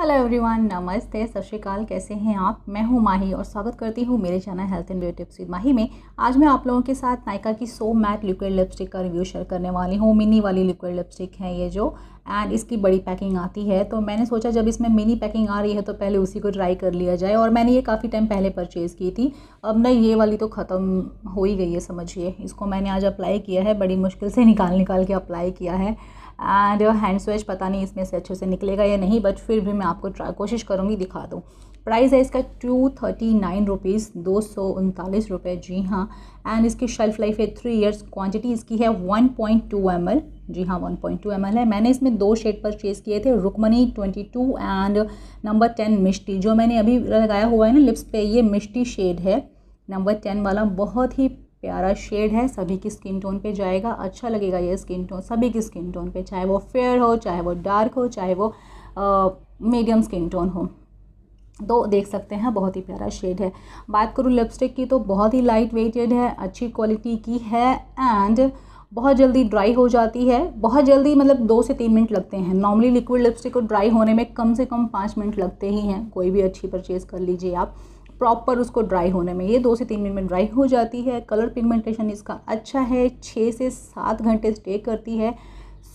hello everyone नमस्ते सत श्रीकाल कैसे हैं आप मैं हूं माही और स्वागत करती हूं मेरे channel health and beauty tips with Mahi में आज मैं आप लोगों के साथ नायका की सो मैट लिक्विड लिपस्टिक का रिव्यू शेयर करने वाली हूं मिनी वाली लिक्विड लिपस्टिक है ये जो एंड इसकी बड़ी पैकिंग आती है तो मैंने सोचा जब इसमें मिनी पैकिंग आ रही है तो पहले उसी को ट्राई कर लिया जाए और मैंने ये काफ़ी टाइम पहले परचेज़ की थी अब ना ये वाली तो ख़त्म हो ही गई है समझिए इसको मैंने आज अप्लाई किया है बड़ी मुश्किल से निकाल निकाल के अप्लाई किया है एंड हैंड स्वेच पता नहीं इसमें से अच्छे से निकलेगा या नहीं बट फिर भी मैं आपको ट्राई कोशिश करूँगी दिखा दूँ प्राइस है इसका टू थर्टी नाइन रुपीज़ दो सौ उनतालीस रुपये जी हाँ एंड इसकी शेल्फ़ लाइफ है थ्री इयर्स क्वांटिटी इसकी है one point two M L जी हाँ one point two M L है मैंने इसमें दो शेड परचेज़ किए थे Rukmani twenty two and number ten Mishti जो मैंने अभी लगाया हुआ है ना लिप्स पे ये मिष्टी शेड है नंबर टेन वाला बहुत ही प्यारा शेड है सभी की स्किन टोन पे जाएगा अच्छा लगेगा ये स्किन टोन सभी की स्किन टोन पे चाहे वो फेयर हो चाहे वो डार्क हो चाहे वो मीडियम स्किन टोन हो तो देख सकते हैं बहुत ही प्यारा शेड है बात करूँ लिपस्टिक की तो बहुत ही लाइट वेटेड है अच्छी क्वालिटी की है एंड बहुत जल्दी ड्राई हो जाती है बहुत जल्दी मतलब दो से तीन मिनट लगते हैं नॉर्मली लिक्विड लिपस्टिक को ड्राई होने में कम से कम पाँच मिनट लगते ही हैं कोई भी अच्छी परचेज़ कर लीजिए आप प्रॉपर उसको ड्राई होने में ये दो से तीन मिनट में ड्राई हो जाती है कलर पिगमेंटेशन इसका अच्छा है छः से सात घंटे स्टे करती है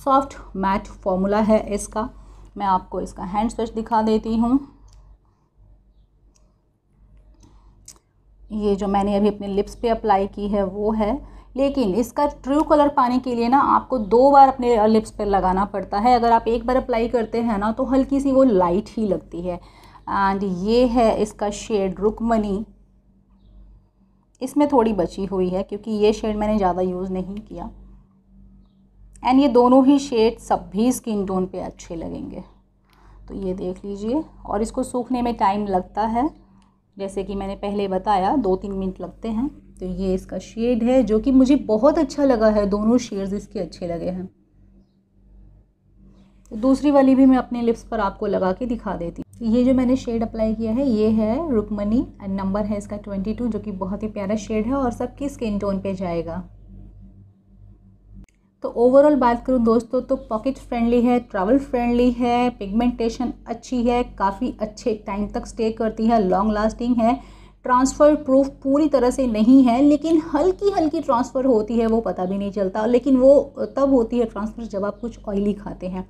सॉफ्ट मैट फॉर्मूला है इसका मैं आपको इसका हैंड स्वच दिखा देती हूँ ये जो मैंने अभी अपने लिप्स पे अप्लाई की है वो है लेकिन इसका ट्रू कलर पाने के लिए ना आपको दो बार अपने लिप्स पर लगाना पड़ता है अगर आप एक बार अप्लाई करते हैं ना तो हल्की सी वो लाइट ही लगती है एंड ये है इसका शेड रुकमनी इसमें थोड़ी बची हुई है क्योंकि ये शेड मैंने ज़्यादा यूज़ नहीं किया एंड ये दोनों ही शेड सब भी स्किन टोन पे अच्छे लगेंगे तो ये देख लीजिए और इसको सूखने में टाइम लगता है जैसे कि मैंने पहले बताया दो तीन मिनट लगते हैं तो ये इसका शेड है जो कि मुझे बहुत अच्छा लगा है दोनों शेड्स इसके अच्छे लगे हैं तो दूसरी वाली भी मैं अपने लिप्स पर आपको लगा के दिखा देती ये जो मैंने शेड अप्लाई किया है ये है रुकमनी एंड नंबर है इसका ट्वेंटी टू जो कि बहुत ही प्यारा शेड है और सबकी स्किन टोन पे जाएगा तो ओवरऑल बात करूँ दोस्तों तो पॉकेट फ्रेंडली है ट्रैवल फ्रेंडली है पिगमेंटेशन अच्छी है काफ़ी अच्छे टाइम तक स्टे करती है लॉन्ग लास्टिंग है ट्रांसफ़र प्रूफ पूरी तरह से नहीं है लेकिन हल्की हल्की ट्रांसफ़र होती है वो पता भी नहीं चलता लेकिन वो तब होती है ट्रांसफ़र जब आप कुछ ऑयली खाते हैं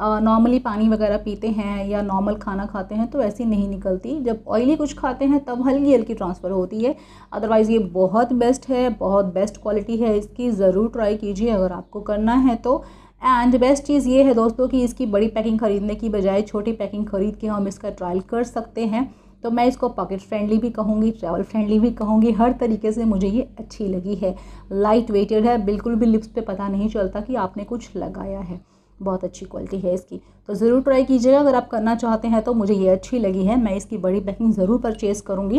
नॉर्मली पानी वगैरह पीते हैं या नॉर्मल खाना खाते हैं तो ऐसी नहीं निकलती जब ऑयली कुछ खाते हैं तब हल्की हल्की ट्रांसफ़र होती है अदरवाइज़ ये बहुत बेस्ट है बहुत बेस्ट क्वालिटी है इसकी ज़रूर ट्राई कीजिए अगर आपको करना है तो एंड बेस्ट चीज़ ये है दोस्तों कि इसकी बड़ी पैकिंग ख़रीदने की बजाय छोटी पैकिंग ख़रीद के हम इसका ट्रायल कर सकते हैं तो मैं इसको पॉकेट फ्रेंडली भी कहूँगी ट्रैवल फ्रेंडली भी कहूँगी हर तरीके से मुझे ये अच्छी लगी है लाइट वेटेड है बिल्कुल भी लिप्स पे पता नहीं चलता कि आपने कुछ लगाया है बहुत अच्छी क्वालिटी है इसकी तो ज़रूर ट्राई कीजिएगा अगर आप करना चाहते हैं तो मुझे ये अच्छी लगी है मैं इसकी बड़ी पैकिंग ज़रूर परचेज़ करूँगी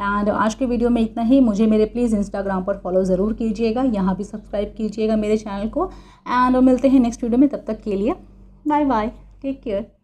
एंड आज के वीडियो में इतना ही मुझे मेरे प्लीज़ इंस्टाग्राम पर फॉलो ज़रूर कीजिएगा यहाँ भी सब्सक्राइब कीजिएगा मेरे चैनल को एंड मिलते हैं नेक्स्ट वीडियो में तब तक के लिए बाय बाय टेक केयर